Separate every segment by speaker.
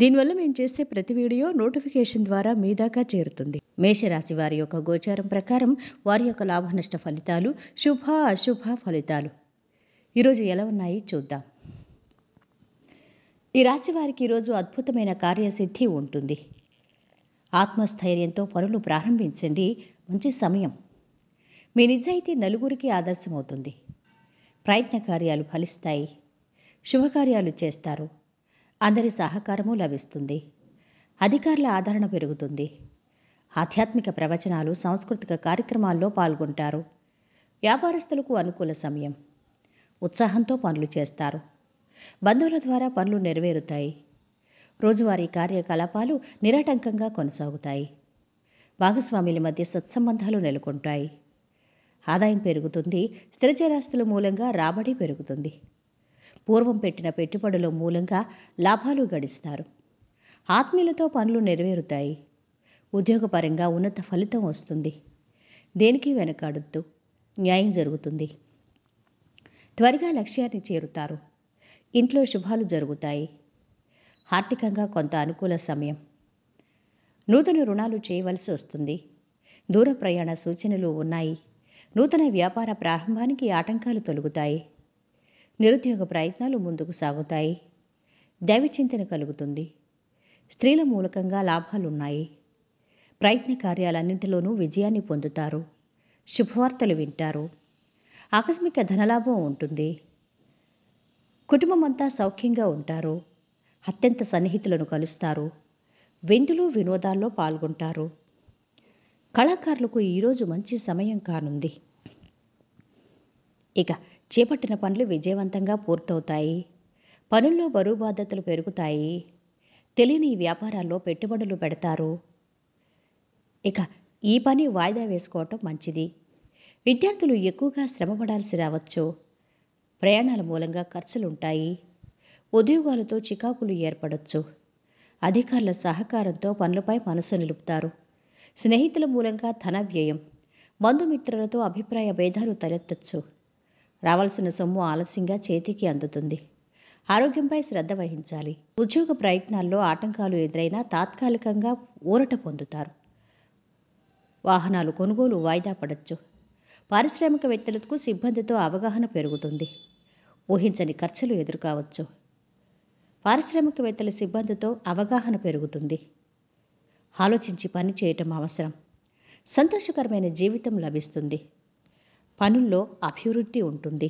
Speaker 1: దీనివల్ల మేము చేసే ప్రతి వీడియో నోటిఫికేషన్ ద్వారా మీ దాకా చేరుతుంది మేషరాశి వారి యొక్క గోచారం ప్రకారం వారి యొక్క లాభనష్ట ఫలితాలు శుభ అశుభ ఫలితాలు ఈరోజు ఎలా ఉన్నాయి చూద్దాం ఈ రాశి వారికి ఈరోజు అద్భుతమైన కార్యసిద్ధి ఉంటుంది ఆత్మస్థైర్యంతో పనులు ప్రారంభించండి మంచి సమయం మీ నిజాయితీ నలుగురికి ఆదర్శమవుతుంది ప్రయత్న కార్యాలు ఫలిస్తాయి శుభకార్యాలు చేస్తారు అందరి సహకారము లభిస్తుంది అధికారుల ఆదరణ పెరుగుతుంది ఆధ్యాత్మిక ప్రవచనాలు సాంస్కృతిక కార్యక్రమాల్లో పాల్గొంటారు వ్యాపారస్తులకు అనుకూల సమయం ఉత్సాహంతో పనులు చేస్తారు బంధువుల ద్వారా పనులు నెరవేరుతాయి రోజువారీ కార్యకలాపాలు నిరాటంకంగా కొనసాగుతాయి భాగస్వాముల మధ్య సత్సంబంధాలు నెలకొంటాయి ఆదాయం పెరుగుతుంది స్థిరచరాస్తుల మూలంగా రాబడి పెరుగుతుంది పూర్వం పెట్టిన పెట్టుబడుల మూలంగా లాభాలు గడిస్తారు ఆత్మీయులతో పనులు నెరవేరుతాయి ఉద్యోగపరంగా ఉన్నత ఫలితం వస్తుంది దేనికి వెనకాడొద్దు న్యాయం జరుగుతుంది త్వరగా లక్ష్యాన్ని చేరుతారు ఇంట్లో శుభాలు జరుగుతాయి ఆర్థికంగా కొంత అనుకూల సమయం నూతన రుణాలు చేయవలసి వస్తుంది దూర ప్రయాణ సూచనలు ఉన్నాయి నూతన వ్యాపార ప్రారంభానికి ఆటంకాలు తొలుగుతాయి నిరుద్యోగ ప్రయత్నాలు ముందుకు సాగుతాయి దైవచింతన కలుగుతుంది స్త్రీల మూలకంగా లాభాలున్నాయి ప్రయత్న కార్యాలన్నింటిలోనూ విజయాన్ని పొందుతారు శుభవార్తలు వింటారు ఆకస్మిక ధనలాభం ఉంటుంది కుటుంబమంతా సౌఖ్యంగా ఉంటారు అత్యంత సన్నిహితులను కలుస్తారు విందులు వినోదాల్లో పాల్గొంటారు కళాకారులకు ఈరోజు మంచి సమయం కానుంది ఇక చేపట్టిన పనులు విజయవంతంగా పూర్తవుతాయి పనుల్లో బరువు బాధ్యతలు పెరుగుతాయి తెలియని వ్యాపారాల్లో పెట్టుబడులు పెడతారు ఇక ఈ పని వాయిదా వేసుకోవటం మంచిది విద్యార్థులు ఎక్కువగా శ్రమపడాల్సి రావచ్చు ప్రయాణాల మూలంగా ఖర్చులుంటాయి ఉద్యోగాలతో చికాకులు ఏర్పడవచ్చు అధికారుల సహకారంతో పనులపై మనసు నిలుపుతారు స్నేహితుల మూలంగా ధన వ్యయం బంధుమిత్రులతో అభిప్రాయ భేదాలు తలెత్తచ్చు రావాల్సిన సొమ్ము ఆలస్యంగా చేతికి అందుతుంది ఆరోగ్యంపై శ్రద్ధ వహించాలి ఉద్యోగ ప్రయత్నాల్లో ఆటంకాలు ఎదురైనా తాత్కాలికంగా ఊరట పొందుతారు వాహనాలు కొనుగోలు వాయిదా పడవచ్చు పారిశ్రామికవేత్తలకు సిబ్బందితో అవగాహన పెరుగుతుంది ఊహించని ఖర్చులు ఎదురుకావచ్చు పారిశ్రామికవేత్తల సిబ్బందితో అవగాహన పెరుగుతుంది ఆలోచించి పని చేయటం అవసరం సంతోషకరమైన జీవితం లభిస్తుంది పనుల్లో అభివృద్ధి ఉంటుంది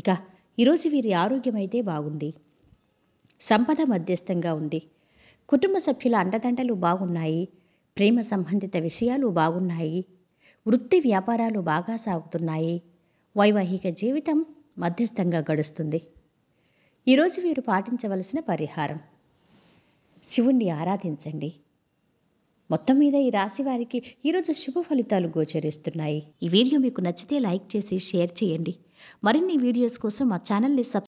Speaker 1: ఇక ఈరోజు వీరి ఆరోగ్యం అయితే బాగుంది సంపద మధ్యస్థంగా ఉంది కుటుంబ సభ్యుల అండదండలు బాగున్నాయి ప్రేమ సంబంధిత విషయాలు బాగున్నాయి వృత్తి వ్యాపారాలు బాగా సాగుతున్నాయి వైవాహిక జీవితం మధ్యస్థంగా గడుస్తుంది ఈరోజు వీరు పాటించవలసిన పరిహారం శివుణ్ణి ఆరాధించండి మొత్తం మీద ఈ రాశి వారికి ఈరోజు శుభ ఫలితాలు గోచరిస్తున్నాయి ఈ వీడియో మీకు నచ్చితే లైక్ చేసి షేర్ చేయండి మరిన్ని వీడియోస్ కోసం మా ఛానల్ని సబ్